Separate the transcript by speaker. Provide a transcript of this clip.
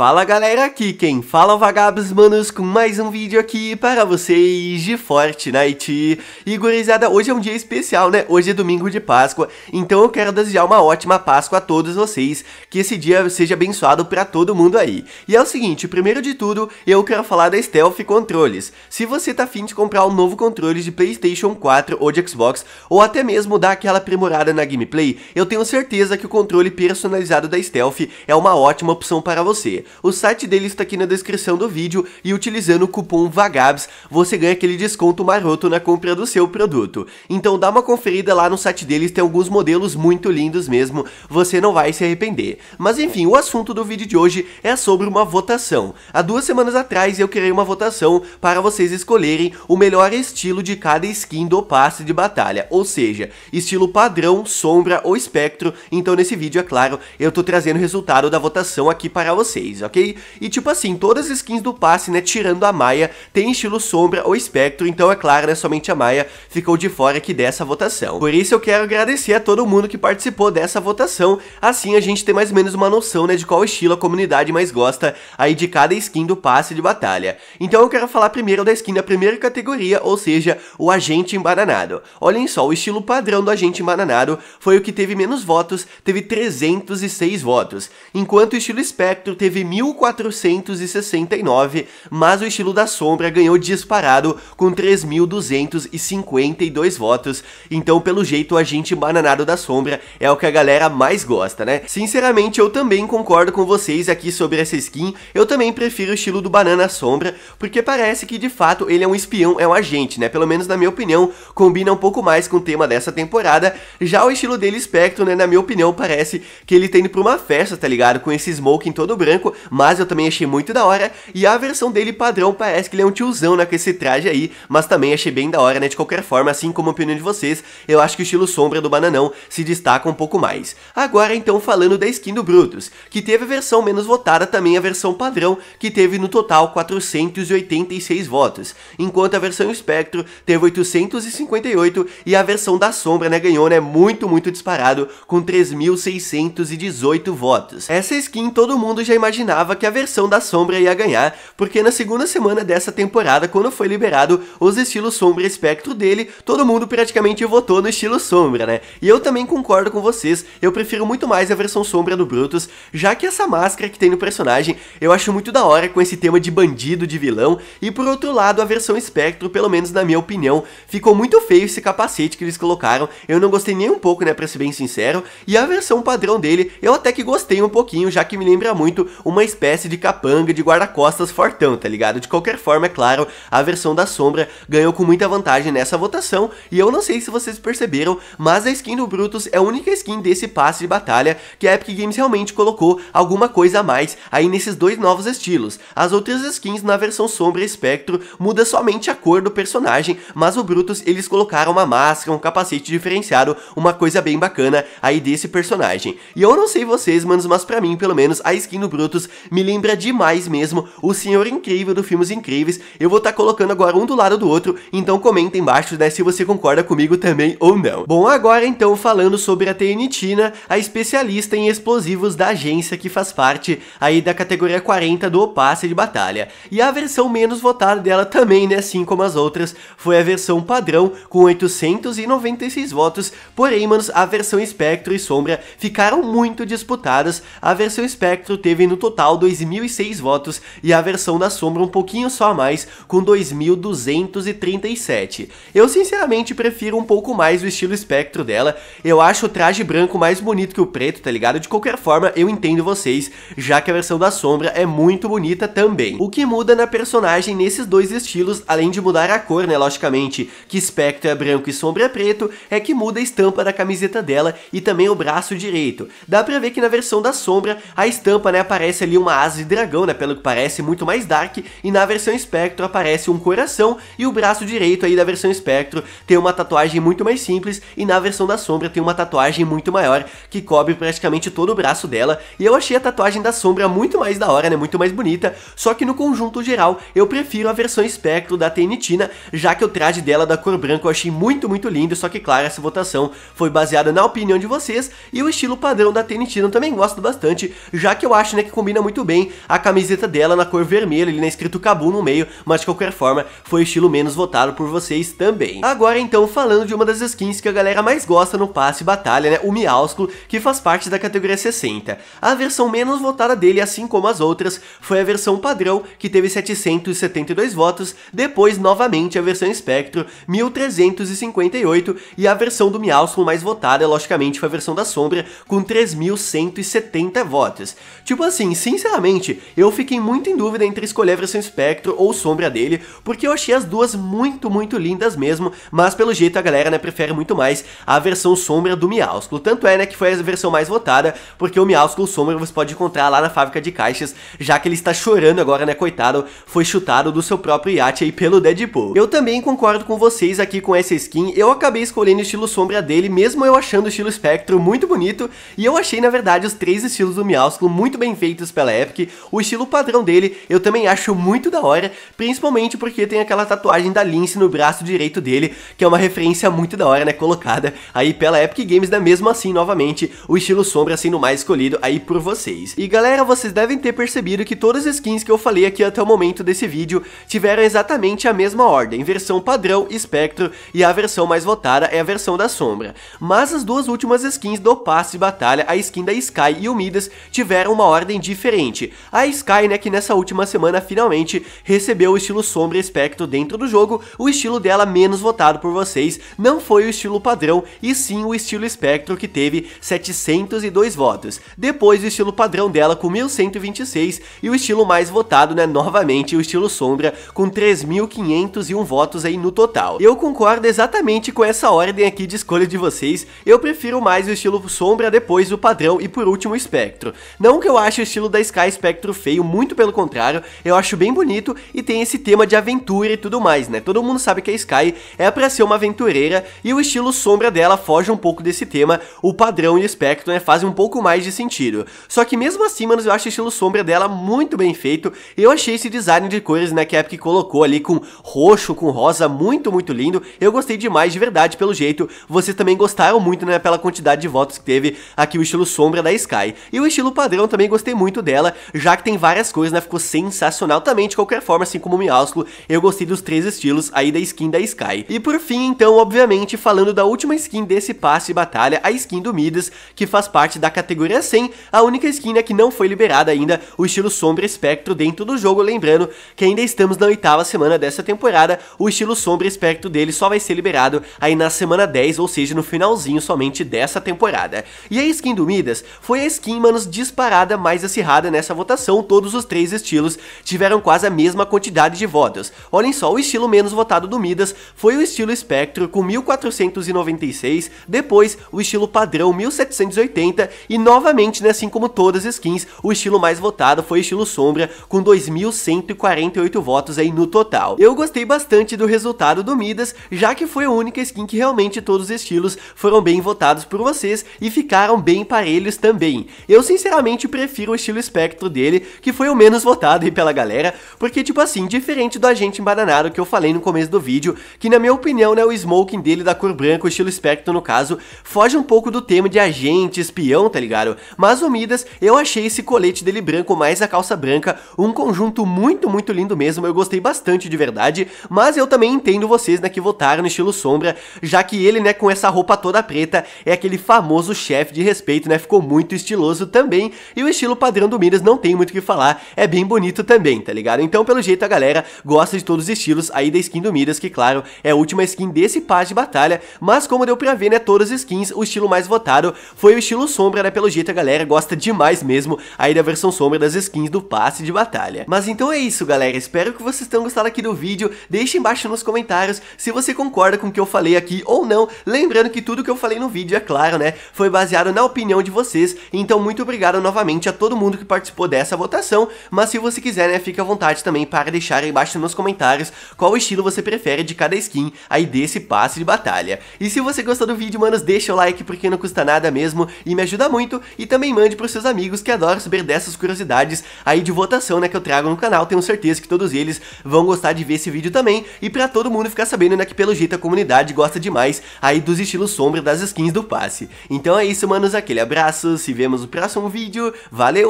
Speaker 1: Fala galera, aqui quem fala é o Vagabos Manos com mais um vídeo aqui para vocês de Fortnite. E gurizada, hoje é um dia especial, né? Hoje é domingo de Páscoa, então eu quero desejar uma ótima Páscoa a todos vocês, que esse dia seja abençoado para todo mundo aí. E é o seguinte, primeiro de tudo, eu quero falar da Stealth Controles. Se você tá afim de comprar um novo controle de Playstation 4 ou de Xbox, ou até mesmo dar aquela aprimorada na gameplay, eu tenho certeza que o controle personalizado da Stealth é uma ótima opção para você. O site dele está aqui na descrição do vídeo e utilizando o cupom VAGABS você ganha aquele desconto maroto na compra do seu produto. Então dá uma conferida lá no site deles, tem alguns modelos muito lindos mesmo, você não vai se arrepender. Mas enfim, o assunto do vídeo de hoje é sobre uma votação. Há duas semanas atrás eu criei uma votação para vocês escolherem o melhor estilo de cada skin do passe de batalha, ou seja, estilo padrão, sombra ou espectro. Então nesse vídeo, é claro, eu tô trazendo o resultado da votação aqui para vocês skins, ok? E tipo assim, todas as skins do passe, né, tirando a Maia, tem estilo sombra ou espectro, então é claro, né, somente a Maia ficou de fora aqui dessa votação. Por isso eu quero agradecer a todo mundo que participou dessa votação, assim a gente tem mais ou menos uma noção, né, de qual estilo a comunidade mais gosta aí de cada skin do passe de batalha. Então eu quero falar primeiro da skin da primeira categoria, ou seja, o agente embananado. Olhem só, o estilo padrão do agente embananado foi o que teve menos votos, teve 306 votos, enquanto o estilo espectro teve de 1469, mas o estilo da sombra ganhou disparado com 3.252 votos. Então, pelo jeito, o agente bananado da sombra é o que a galera mais gosta, né? Sinceramente, eu também concordo com vocês aqui sobre essa skin. Eu também prefiro o estilo do banana sombra, porque parece que de fato ele é um espião, é um agente, né? Pelo menos na minha opinião, combina um pouco mais com o tema dessa temporada. Já o estilo dele, Spectrum, né? Na minha opinião, parece que ele tá indo pra uma festa, tá ligado? Com esse smoking todo branco mas eu também achei muito da hora. E a versão dele padrão parece que ele é um tiozão, né, com esse traje aí, mas também achei bem da hora, né, de qualquer forma, assim como a opinião de vocês, eu acho que o estilo sombra do Bananão se destaca um pouco mais. Agora, então, falando da skin do Brutus, que teve a versão menos votada, também a versão padrão, que teve no total 486 votos, enquanto a versão Espectro teve 858 e a versão da Sombra, né, ganhou, né, muito, muito disparado, com 3.618 votos. Essa skin todo mundo já imaginava imaginava que a versão da Sombra ia ganhar, porque na segunda semana dessa temporada, quando foi liberado os estilos Sombra e Espectro dele, todo mundo praticamente votou no estilo Sombra, né? E eu também concordo com vocês, eu prefiro muito mais a versão Sombra do Brutus, já que essa máscara que tem no personagem eu acho muito da hora com esse tema de bandido, de vilão, e por outro lado a versão Espectro, pelo menos na minha opinião, ficou muito feio esse capacete que eles colocaram, eu não gostei nem um pouco, né, pra ser bem sincero, e a versão padrão dele eu até que gostei um pouquinho, já que me lembra muito uma espécie de capanga de guarda-costas fortão, tá ligado? De qualquer forma, é claro, a versão da Sombra ganhou com muita vantagem nessa votação, e eu não sei se vocês perceberam, mas a skin do Brutus é a única skin desse passe de batalha que a Epic Games realmente colocou alguma coisa a mais aí nesses dois novos estilos. As outras skins na versão Sombra e Espectro muda somente a cor do personagem, mas o Brutus eles colocaram uma máscara, um capacete diferenciado, uma coisa bem bacana aí desse personagem. E eu não sei vocês, manos, mas pra mim, pelo menos, a skin do Brutus me lembra demais mesmo o Senhor Incrível do Filmes Incríveis. Eu vou estar tá colocando agora um do lado do outro, então comenta embaixo, né, se você concorda comigo também ou não. Bom, agora então falando sobre a Tenitina, a especialista em explosivos da agência que faz parte aí da categoria 40 do passe de batalha. E a versão menos votada dela também, né, assim como as outras, foi a versão padrão com 896 votos, porém, manos, a versão Espectro e Sombra ficaram muito disputadas. A versão Espectro teve no total total 2.006 votos e a versão da Sombra um pouquinho só a mais, com 2.237. Eu sinceramente prefiro um pouco mais o estilo espectro dela, eu acho o traje branco mais bonito que o preto, tá ligado? De qualquer forma, eu entendo vocês, já que a versão da Sombra é muito bonita também. O que muda na personagem nesses dois estilos, além de mudar a cor, né, logicamente, que espectro é branco e sombra é preto, é que muda a estampa da camiseta dela e também o braço direito. Dá pra ver que na versão da sombra, a estampa, né, aparece aparece ali uma asa de dragão, né, pelo que parece, muito mais dark, e na versão espectro aparece um coração, e o braço direito aí da versão espectro tem uma tatuagem muito mais simples, e na versão da Sombra tem uma tatuagem muito maior, que cobre praticamente todo o braço dela, e eu achei a tatuagem da Sombra muito mais da hora, né, muito mais bonita, só que no conjunto geral, eu prefiro a versão espectro da Tenitina, já que o traje dela da cor branca eu achei muito, muito lindo, só que claro, essa votação foi baseada na opinião de vocês, e o estilo padrão da Tenitina eu também gosto bastante, já que eu acho, né, que combina combina muito bem a camiseta dela na cor vermelha, ali na escrito Cabu no meio, mas de qualquer forma foi o estilo menos votado por vocês também. Agora então, falando de uma das skins que a galera mais gosta no passe batalha, né, o Miausculo, que faz parte da categoria 60. A versão menos votada dele, assim como as outras, foi a versão padrão, que teve 772 votos, depois novamente a versão Spectro, 1358, e a versão do Miausculo mais votada, logicamente, foi a versão da Sombra, com 3170 votos. Tipo assim, assim, sinceramente, eu fiquei muito em dúvida entre escolher a versão espectro ou sombra dele, porque eu achei as duas muito, muito lindas mesmo, mas pelo jeito a galera, né, prefere muito mais a versão sombra do Miausculo. Tanto é, né, que foi a versão mais votada, porque o Miausculo sombra você pode encontrar lá na fábrica de caixas, já que ele está chorando agora, né, coitado, foi chutado do seu próprio iate aí pelo Deadpool. Eu também concordo com vocês aqui com essa skin, eu acabei escolhendo o estilo sombra dele, mesmo eu achando o estilo espectro muito bonito, e eu achei, na verdade, os três estilos do Miausculo muito bem feitos pela Epic. O estilo padrão dele eu também acho muito da hora, principalmente porque tem aquela tatuagem da Lince no braço direito dele, que é uma referência muito da hora, né, colocada aí pela Epic Games, né, mesmo assim, novamente, o estilo sombra sendo mais escolhido aí por vocês. E galera, vocês devem ter percebido que todas as skins que eu falei aqui até o momento desse vídeo tiveram exatamente a mesma ordem, versão padrão, espectro e a versão mais votada é a versão da sombra. Mas as duas últimas skins do passe de batalha, a skin da Sky e o Midas, tiveram uma ordem de diferente. A Sky, né, que nessa última semana finalmente recebeu o estilo Sombra e Espectro dentro do jogo, o estilo dela menos votado por vocês não foi o estilo padrão, e sim o estilo Espectro que teve 702 votos. Depois o estilo padrão dela com 1126 e o estilo mais votado, né, novamente o estilo Sombra com 3501 votos aí no total. Eu concordo exatamente com essa ordem aqui de escolha de vocês, eu prefiro mais o estilo Sombra, depois o padrão e por último o Espectro. Não que eu ache o estilo estilo da Sky Spectro feio, muito pelo contrário, eu acho bem bonito e tem esse tema de aventura e tudo mais, né? Todo mundo sabe que a Sky é pra ser uma aventureira e o estilo sombra dela foge um pouco desse tema, o padrão e o espectro, né, fazem um pouco mais de sentido. Só que mesmo assim, mano, eu acho o estilo sombra dela muito bem feito, eu achei esse design de cores, né, que a Epic colocou ali com roxo, com rosa, muito, muito lindo, eu gostei demais, de verdade, pelo jeito, vocês também gostaram muito, né, pela quantidade de votos que teve aqui o estilo sombra da Sky. E o estilo padrão também gostei muito, muito dela, já que tem várias coisas, né? Ficou sensacional também, de qualquer forma, assim como o Miauslo, eu gostei dos três estilos aí da skin da Sky. E por fim, então, obviamente, falando da última skin desse passe de batalha, a skin do Midas, que faz parte da categoria 100, a única skin né, que não foi liberada ainda, o estilo Sombra Espectro dentro do jogo, lembrando que ainda estamos na oitava semana dessa temporada, o estilo Sombra Espectro dele só vai ser liberado aí na semana 10, ou seja, no finalzinho somente dessa temporada. E a skin do Midas foi a skin, manos, disparada mais assim acirrada nessa votação, todos os três estilos tiveram quase a mesma quantidade de votos. Olhem só, o estilo menos votado do Midas foi o estilo Espectro com 1496, depois o estilo padrão 1780 e novamente, né, assim como todas as skins, o estilo mais votado foi o estilo Sombra com 2148 votos aí no total. Eu gostei bastante do resultado do Midas, já que foi a única skin que realmente todos os estilos foram bem votados por vocês e ficaram bem parelhos também. Eu sinceramente prefiro o estilo estilo espectro dele, que foi o menos votado aí pela galera, porque tipo assim, diferente do agente embananado que eu falei no começo do vídeo, que na minha opinião, né, o smoking dele da cor branca, o estilo espectro no caso, foge um pouco do tema de agente, espião, tá ligado? Mas o Midas, eu achei esse colete dele branco mais a calça branca, um conjunto muito, muito lindo mesmo, eu gostei bastante de verdade, mas eu também entendo vocês, né, que votaram no estilo sombra, já que ele, né, com essa roupa toda preta, é aquele famoso chefe de respeito, né, ficou muito estiloso também, e o estilo padrão Padrão do Miras não tem muito o que falar, é bem bonito também, tá ligado? Então, pelo jeito, a galera gosta de todos os estilos aí da skin do Miras, que, claro, é a última skin desse par de batalha, mas como deu pra ver, né, todas as skins, o estilo mais votado foi o estilo sombra, né, pelo jeito a galera gosta demais mesmo aí da versão sombra das skins do passe de batalha. Mas então é isso, galera, espero que vocês tenham gostado aqui do vídeo, deixe embaixo nos comentários se você concorda com o que eu falei aqui ou não, lembrando que tudo que eu falei no vídeo, é claro, né, foi baseado na opinião de vocês, então muito obrigado novamente a todo mundo mundo que participou dessa votação, mas se você quiser, né, fica à vontade também para deixar aí embaixo nos comentários qual estilo você prefere de cada skin aí desse passe de batalha. E se você gostou do vídeo, manos, deixa o like porque não custa nada mesmo e me ajuda muito e também mande para os seus amigos que adoram saber dessas curiosidades aí de votação, né, que eu trago no canal, tenho certeza que todos eles vão gostar de ver esse vídeo também e para todo mundo ficar sabendo, né, que pelo jeito a comunidade gosta demais aí dos estilos sombra das skins do passe. Então é isso, manos, aquele abraço, se vemos no próximo vídeo, valeu!